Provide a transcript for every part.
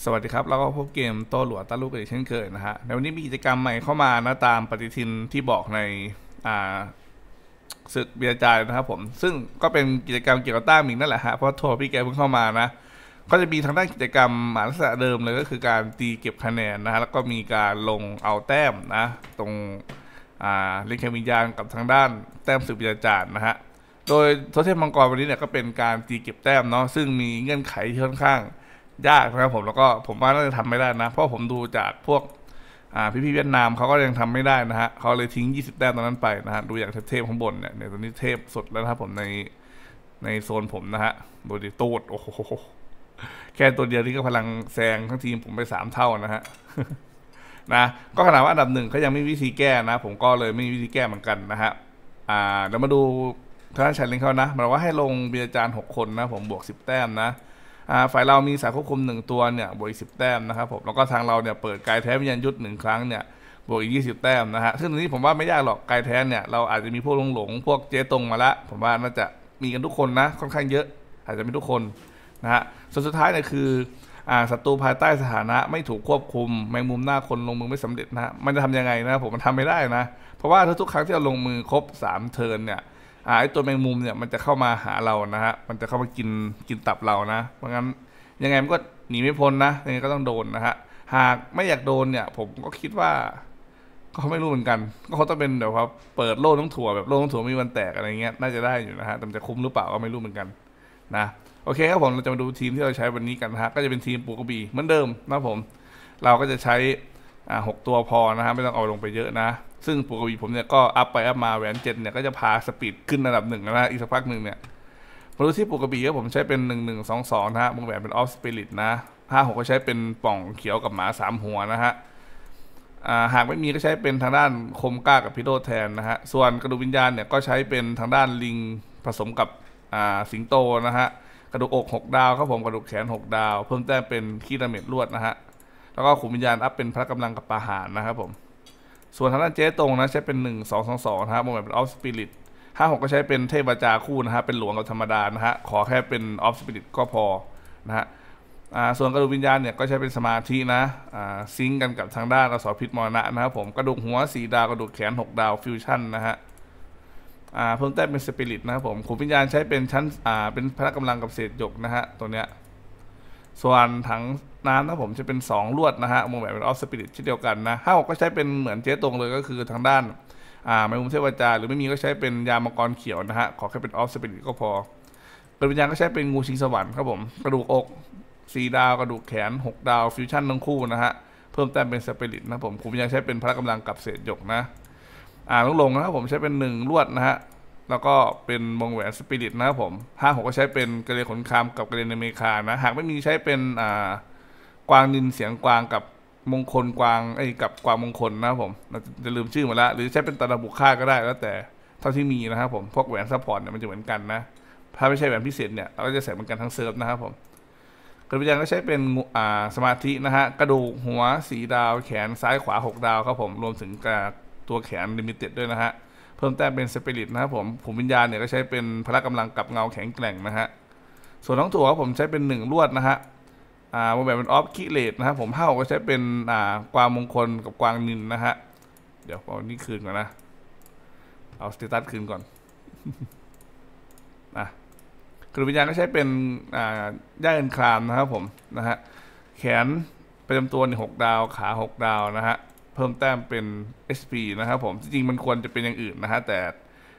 สวัสดีครับแล้วก็พบเกมโต้หลววตาลูกอีกเช่นเคยนะฮะในวันนี้มีกิจกรรมใหม่เข้ามานะ ตามปฏิทินที่บอกใน อ่าศึกเบียร์จายนะครับผม ซึ่งก็เป็นกิจกรรมเกี่ยวกับต้ามิงนั่นแหละฮะ เพราะทัวร์พี่แกเพิ่งเข้ามานะ ก็จะมีทางด้านกิจกรรมหมาลักษณะเดิมเลย ก็คือการตีเก็บคะแนนนะฮะแล้วก็มีการลงเอาแต้มนะตรงอ่าล่นเคมิญญาณกับทางด้านแต้มสืบเบียร์จานนะฮะโดยโทเทมมังกรวันนี้เนี่ยก็เป็นการตีเก็บแต้มเนาะซึ่งมีเงื่อนไขที่ค่อนข้างางยากนะครับผม แล้วก็ผมว่าน่าจะทำไม่ ได้นะ เพราะ ผมดูจากพวกพี่พี่เวียดนาม เขาก็ยังทำไม่ ได้นะฮะเขาเลยทิ้ง20แต้มตอนนั้นไป นะฮะดูอย่างเทพข้างบน เนี่ยนตอนนี้เทพสุดแล้วนะครับผมในใน โซนผมนะ ฮะดูดิตูดโอ้โหแค่ตัวเดียวนี่ก็พลังแซงทั้งทีมผมไปสามเท่านะฮะนะ ก็ขนาดว่าอันดับหนึ่งเขายังไม่มีวิธีแก้นะ ผมก็เลยไม่มีวิธีแก้เหมือนกันนะฮะอ่าเดี๋ยวมาดูท่านชัยลิงเขานะมานว่าให้ลงเบียร์จานหกคนนะ ผมบวกสิบแต้มนะฝ่ายเรามีสายควบคุม 1 ตัวเนี่ยบวกอีกสิแต้มนะครับผมแล้วก็ทางเราเนี่ยเปิดกายแท้พยัญยุทธ์หนึ่งครั้งเนี่ยบวกอีก20แต้มนะฮะซึ่งตรงนี้ผมว่าไม่ยากหรอกกายแท้เนี่ยเราอาจจะมีพวกหลงหลง พวกเจ๊ตรงมาละผมว่าน่าจะมีกันทุกคน นะ ค่อนข้างเยอะอาจจะมีทุกคนนะฮะส่วนสุดท้ายเนี่ยคือศัตรูภายใต้สถานะ ไม่ถูกควบคุมแมงมุมหน้าคนลงมือไม่สำเร็จนะมันจะทำยังไงนะผมมันทำไม่ได้นะเพราะว่าทุกๆครั้งที่เราลงมือครบ 3 เทิร์นเนี่ยไอตัวแมงมุมเนี่ยมันจะเข้ามาหาเรานะฮะ มันจะเข้ามากินกินตับเรานะ เพราะงั้น ยังไงมันก็หนีไม่พ้นนะยังไงก็ต้องโดนนะฮะหากไม่อยากโดนเนี่ยผมก็คิดว่าก็ไม่รู้เหมือนกัน ก็เขาต้องเป็นแบบว่าเปิดโล่ต้องถั่วแบบโล่ต้องถั่วมีวันแตกอะไรเงี้ยน่าจะได้อยู่นะฮะแต่จะคุ้มหรือเปล่าก็ไม่รู้เหมือนกันนะ โอเคครับผมเราจะมาดูทีมที่เราใช้วันนี้กันนะฮะก็จะเป็นทีมปูกระบี่เหมือนเดิมนะผม เราก็จะใช้อ่หกตัวพอนะครับไม่ต้องเอาลงไปเยอะนะซึ่งปกติผมเนี่ย ก็อัพไปอัพมาแหวนเจ็ดเนี่ย ก็จะพาสปีดขึ้นระดับหนึ่งนะอีกสักพักหนึ่งเนี่ยมาดูที่ปกติก็ผมใช้เป็นหนึ่งหนึ่งสองสองนะฮะวงแหวนเป็นออฟสปิริตนะห้าหกก็ใช้เป็นป่องเขียวกับหมาสามหัวนะฮะหากไม่มีก็ใช้เป็นทางด้านคมก้ากับพิโรธแทนนะฮะส่วนกระดูกวิญญาณเนี่ยก็ใช้เป็นทางด้านลิงผสมกับสิงโตนะฮะกระดูกอก6ดาวครับผมกระดูกแขน 6 ดาว เพิ่มแต้มเป็นขีดาเมจลวดนะฮะแล้วก็ขุมวิญญาณอัพเป็นพระกำลังกับปาหานนะครับผม ส่วนทางด้านเจ๊ตรงนะใช้เป็น 1 2 2 2 นะครับโมเมนต์เป็นออฟสปิริตห้าหกก็ใช้เป็นเทพบาจาคู่นะฮะเป็นหลวงกับธรรมดานะฮะ ขอแค่เป็นออฟสปิริตก็พอนะฮะส่วนกระดูกวิญญาณเนี่ยก็ใช้เป็นสมาธินะซิงกันกับทางด้านอสรพิษมรณะนะครับผม กระดูกหัวสีดาวกระดูกแขน6ดาวฟิวชั่นนะฮะเพิ่มแต้มเป็นสปิริตนะครับผม ขุมวิญญาณใช้เป็นชั้นเป็นพระกำลังกับเศษหยกนะฮะตัวเนี้ยส่วนถังน้ำนะผมจะเป็น2ลวดนะฮะมุมแบบเป็นออฟสปิริตเช่นเดียวกันนะห้ากก็ใช้เป็นเหมือนเจ๊ตรงเลยก็คือทางด้านอ่าไม่มุมเทวจาหรือไม่มีก็ใช้เป็นยามังกรเขียวนะฮะขอแค่เป็นออฟสปิริตก็พอกระดูกวิญญาณก็ใช้เป็นงูชิงสวรรค์ครับผมกระดูกอก 4 ดาวกระดูกแขน 6 ดาวฟิวชั่นทั้งคู่นะฮะเพิ่มแต้มเป็นสปิริตนะผมคุมยังใช้เป็นพละกำลังกับเศษหยกนะอ่าลงลงนะครับผมใช้เป็น1ลวดนะฮะแล้วก็เป็นวงแหวนสปิริตนะครับผมห้าหกก็ใช้เป็นกระเรียนขนคามกับกระเรียนอเมริกานะ หากไม่มีใช้เป็นอ่ากวางนินเสียงกวางกับมงคลกวางไอ้กับกวางมงคลนะครับผมเราจะลืมชื่อมาละหรือใช้เป็นตระบุค่าก็ได้แล้วแต่เท่าที่มีนะครับผม พวกแหวนซัพพอร์ตเนี่ยมันจะเหมือนกันนะ ถ้าไม่ใช่แหวนพิเศษเนี่ยเราก็จะใส่เหมือนกันทั้งเซิร์ฟนะครับผมกระเบียงก็ใช้เป็นอ่าสมาธินะฮะกระดูกหัวสีดาวแขนซ้ายขวา 6 ดาวครับผมรวมถึงกับตัวแขนลิมิเต็ดด้วยนะฮะพิ่มแต้มเป็นสปิริตนะครับผมผูมวิญญาณเนี่ยก็ใช้เป็นพละกำลังกับเงาแข็งแกร่งนะฮะ ส่วนท้องถั่วผมใช้เป็นหนึ่งลวดนะฮะอ่าแบบเป็นออฟคิเลตนะครับ ผมเท่าก็ใช้เป็นอ่าความมงคลกับกวางนินนะฮะเดี๋ยวเอานี่คืนก่อนนะเอาสเตตัสคืนก่อนนะคือวิญญาณก็ใช้เป็นอ่าย่าเอินครามนะครับผมนะฮะแขนประจำตัวน่หกดาวขาหกดาวนะฮะเพิ่มแต้มเป็น s p นะครับผม จริง ๆ มันควรจะเป็นอย่างอื่นนะฮะ แต่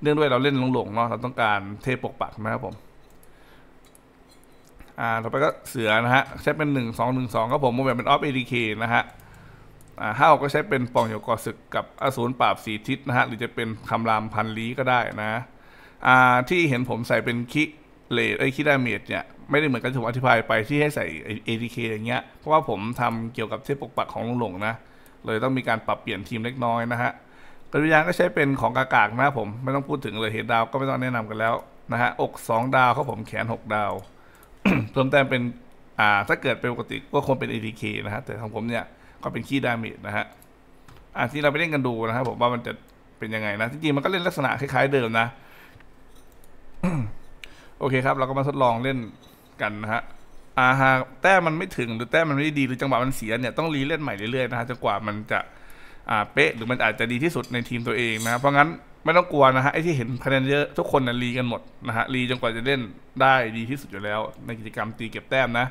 เนื่องด้วยเราเล่นหลง ๆ เนาะ เราต้องการเทปกปักนะครับผม อ่า ต่อไปก็เสือนะฮะใช้เป็น1 2 1 2ครับผมโมเมนเป็นออฟเอดีเคนะฮะ อ่าห้าก็ใช้เป็นป่องโยกอศึกกับอสูรปราบสีทิศนะฮะ หรือจะเป็นคำรามพันลีก็ได้นะ อ่า ที่เห็นผมใส่เป็นคิเลดไอ้คิดาเมจเนี่ย ไม่ได้เหมือนกันที่ผมอธิบายไปที่ให้ใส่ a d k อย่างเงี้ย เพราะว่าผมทำเกี่ยวกับเทปปกปักของหลงๆนะเลยต้องมีการปรับเปลี่ยนทีมเล็กน้อยนะฮะกระดุยางก็ใช้เป็นของกากากนะผม ไม่ต้องพูดถึงเลยเหตุดาวก็ไม่ต้องแนะนำกันแล้วนะฮะ อก2ดาวเขาผมแขน6ดาวเพิ่มแต้มเป็น อ่าถ้าเกิดเป็น ปกติก็คงเป็น ATK นะฮะ แต่ของผมเนี่ย ก็เป็นขี้ดามิดนะฮะอ่าที่เราไปเล่นกันดูนะครับผมว่ามันจะเป็นยังไงนะจริงๆมันก็เล่นลักษณะคล้าย ๆ เดิมนะโอเคครับ เราก็มาทดลองเล่นกันนะฮะอ่าฮะแต้มมันไม่ถึงหรือแต้มมันไม่ดีหรือจังหวะมันเสียเนี่ยต้องรีเล่นใหม่เรื่อยๆนะฮะจนกว่ามันจะอ่าเป๊ะหรือมันอาจจะดีที่สุดในทีมตัวเองนะเพราะงั้นไม่ต้องกลัวนะฮะไอ้ที่เห็นคะแนนเยอะทุกคนนะรีกันหมดนะฮะรีจนกว่าจะเล่นได้ดีที่สุดอยู่แล้ว ในกิจกรรมตีเก็บแต้มนะ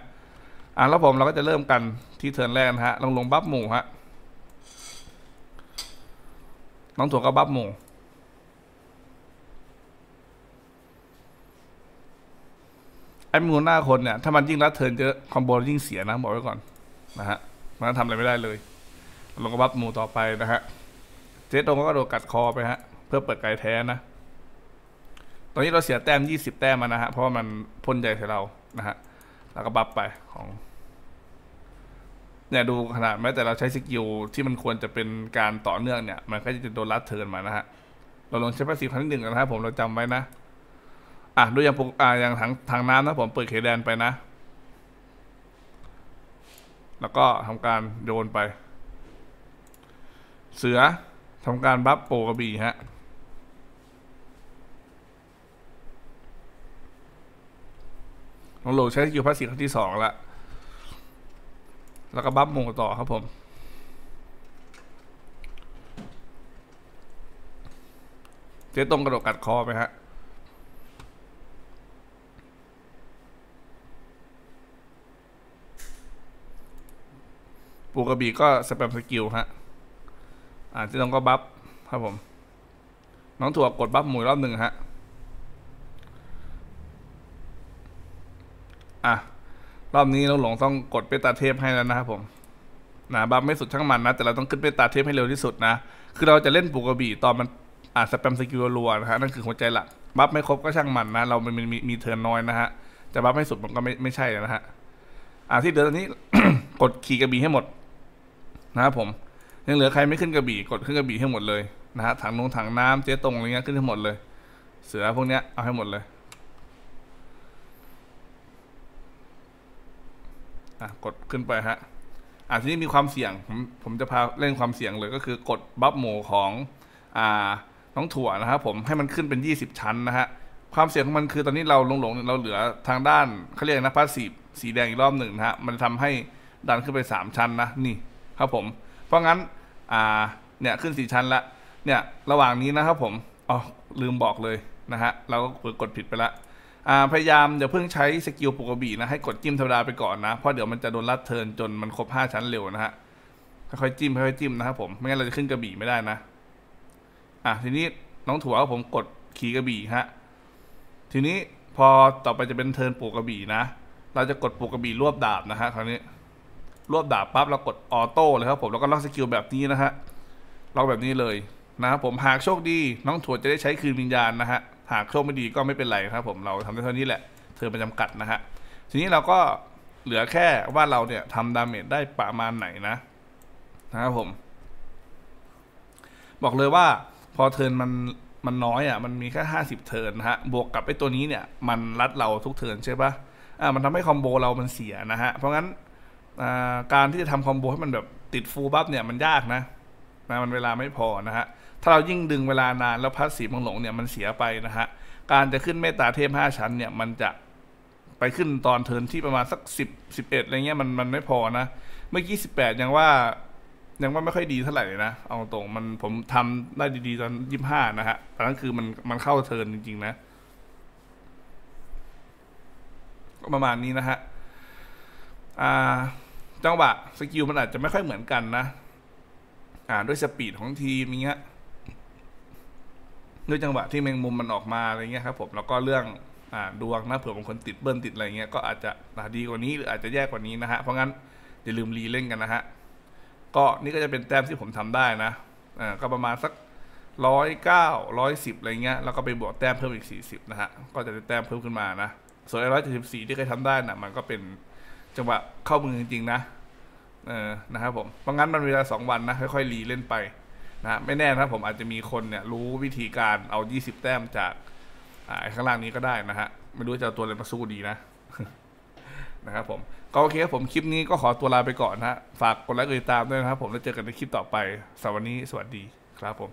อ่ะแล้วผมเราก็จะเริ่มกันที่เทิร์นแรกนะฮะลงลงบัฟหมู่ฮะน้องถั่วก็บัฟหมู่อดมินหน้าคนเนี่ยถ้ามันยิ่งรัดเทินเยอะคอมโบยิ่งเสียนะบอกไว้ก่อนนะฮะมันทำอะไรไม่ได้เลยลงกระบับหมูต่อไปนะฮะเจ๊ตรงก็โดนกัดคอไปฮะ เพื่อเปิดไกแท้นะ ตอนนี้เราเสียแต้มยี่สิบแต้มมานะฮะ เพราะมันพ่นใจใส่เรานะฮะแล้วก็บัฟไปของเนี่ยดูขนาดแม้แต่เราใช้สกิลที่มันควรจะเป็นการต่อเนื่องเนี่ย มันก็จะโดนรัดเทินมานะฮะเราลงใช้ภาษีครั้งหนึ่งนะครับผมเราจำไว้นะอ่ะดูอย่างอ่ะอย่างถังถังน้ำนะ ผมเปิด เขแดนไปนะ แล้วก็ทำการโยนไป เสือทำการบัฟโปกระบี่ฮะลองโหลใช้สกิวพัสดีครั้งที่สองละแล้วก็บัฟมงต่อครับผมเจ๊ตรงกระโดดกัดคอไปฮะปูกระบี่ก็สแปมสกิลฮะ อ่าที่น้องก็บัฟครับผม น้องถั่วกดบัฟหมุยรอบหนึ่งฮะ อ่ะรอบนี้เราหลงต้องกดเปตาเทพให้แล้วนะครับผมนะบัฟไม่สุดช่างมันนะแต่เราต้องขึ้นเปตาเทพให้เร็วที่สุดนะ คือเราจะเล่นปูกระบี่ตอนมันอ่าสแปมสกิลรัวนะฮะนั่นคือหัวใจหลัก บัฟไม่ครบก็ช่างมันนะเรามันมีมีเทิร์นน้อยนะฮะจะบัฟไม่สุดมันก็ไม่ไม่ใช่นะฮะ อ่าที่เดือนนี้กดขี่กระบี่ให้หมดนะครับผมยังเหลือใครไม่ขึ้นกระบี่ กดขึ้นกระบี่ให้หมดเลยนะฮะ ถังนงถังน้ำ เจ๊ตรงอะไรเงี้ยขึ้นให้หมดเลย เสือพวกเนี้ยเอาให้หมดเลยอ่ะกดขึ้นไปฮะอ่ะทีนี้มีความเสี่ยงผมผมจะพาเล่นความเสี่ยงเลยก็คือ กดบัฟหมูของ อ่าน้องถั่วนะครับผมให้มันขึ้นเป็นยี่สิบชั้นนะฮะ ความเสี่ยงของมันคือตอนนี้เราลงหลงเราเหลือทางด้านเขาเรียกนะพาสีสีแดงอีกรอบหนึ่งนะฮะมันทำให้ดันขึ้นไปสามชั้นนะ นี่ครับผม เพราะงั้นอ่า เนี่ยขึ้นสี่ชั้นละ เนี่ยระหว่างนี้นะครับ ผมอ๋อลืมบอกเลยนะฮะเราก็กดผิดไปละอ่า พยายามอย่าเพิ่งใช้สกิลปกบีนะให้กดจิ้มธรรมดาไปก่อนนะ เพราะเดี๋ยวมันจะโดนลัดเทินจนมันครบห้าชั้นเร็วนะฮะค่อยจิ้มค่อยจิ้มนะครับผม ไม่งั้นเราจะขึ้นกระบี่ไม่ได้นะ อ่ะทีนี้น้องถั่วผมกดขี่กระบี่ฮะ ทีนี้พอต่อไปจะเป็นเทินปลูกกระบี่นะ เราจะกดปลูกกระบี่รวบดาบนะฮะคราวนี้รวบดาบปั๊บเรากดออโต้เลยครับ ผมแล้วก็ล็อกสกิลแบบนี้นะฮะล็อกแบบนี้เลยนะครับผมหากโชคดีน้องถั่วจะได้ใช้คืนวิญญาณนะฮะหากโชคไม่ดีก็ไม่เป็นไรครับผมเราทำได้เท่านี้แหละเธอปรนจำกัดนะฮะทีนี้เราก็เหลือแค่ว่าเราเนี่ยทำดาเมจได้ประมาณไหนนะนะครับผมบอกเลยว่าพอเทิร์นมันมันน้อยอ่ะมันมีแค่ห้าสิบเทิรนนะฮะบวกกับไอ้ตัวนี้เนี่ย มันรัดเราทุกเทิร์นใช่ปะอ่ามันทำให้คอมโบเรามันเสียนะฮะเพราะงั้นการที่จะทำคอมโบให้มันแบบติดฟูลบัฟเนี่ยมันยากนะนะมันเวลาไม่พอนะฮะ ถ้าเรายิ่งดึงเวลานาน แล้วพัสสีมังหลง เนี่ยมันเสียไปนะฮะ การจะขึ้นเมตตาเทพห้าชั้นเนี่ย มันจะไปขึ้นตอนเทินที่ประมาณสักสิบสิบเอ็ดอะไรเงี้ยมันมันไม่พอนะ เมื่อกี้สิบแปดยังว่า ยังว่าไม่ค่อยดีเท่าไหร่นะ เอาตรงมันผมทำได้ดีๆ ตอนยี่ห้านะฮะตอนนั้นคือมันมันเข้าเทินจริงๆนะ ก็ประมาณนี้นะฮะอ่าจังหวะสกิลมันอาจจะไม่ค่อยเหมือนกันนะอ่าด้วยสปีดของทีมเงี้ยด้วยจังหวะที่แมงมุมมันออกมาอะไรเงี้ยครับผมแล้วก็เรื่องอ่าดวงนะเผื่อบางคนติดเบิ้ลติดอะไรเงี้ยก็อาจจะดีกว่านี้หรืออาจจะแย่กว่านี้นะฮะเพราะงั้นอย่าลืมรีเล่นกันนะฮะก็นี่ก็จะเป็นแต้มที่ผมทำได้นะอ่าก็ประมาณสักร้อยเก้าร้อยสิบอะไรเงี้ยแล้วก็ไปบวกแต้มเพิ่มอีกสี่สิบนะฮะก็จะได้แต้มเพิ่มขึ้นมานะส่วนร้อยเจ็ดสิบสี่ที่เคยทำได้นะมันก็เป็นจังหวะเข้ามือจริงๆนะเออ นะครับผมเพราะงั้นมันเวลาสองวันนะ ค่อยๆรีเล่นไปนะ ไม่แน่นะผมอาจจะมีคนเนี่ยรู้วิธีการเอา20แต้มจากไอ้ข้างล่างนี้ก็ได้นะฮะไม่รู้จะเอาตัวอะไรมาสู้ดีนะ นะครับผม ก็โอเคครับผมคลิปนี้ก็ขอตัวลาไปก่อนนะ ฝากกดไลค์กดติดตามด้วยนะครับผมแล้วเจอกันในคลิปต่อไป สวัสดีสวัสดีครับผม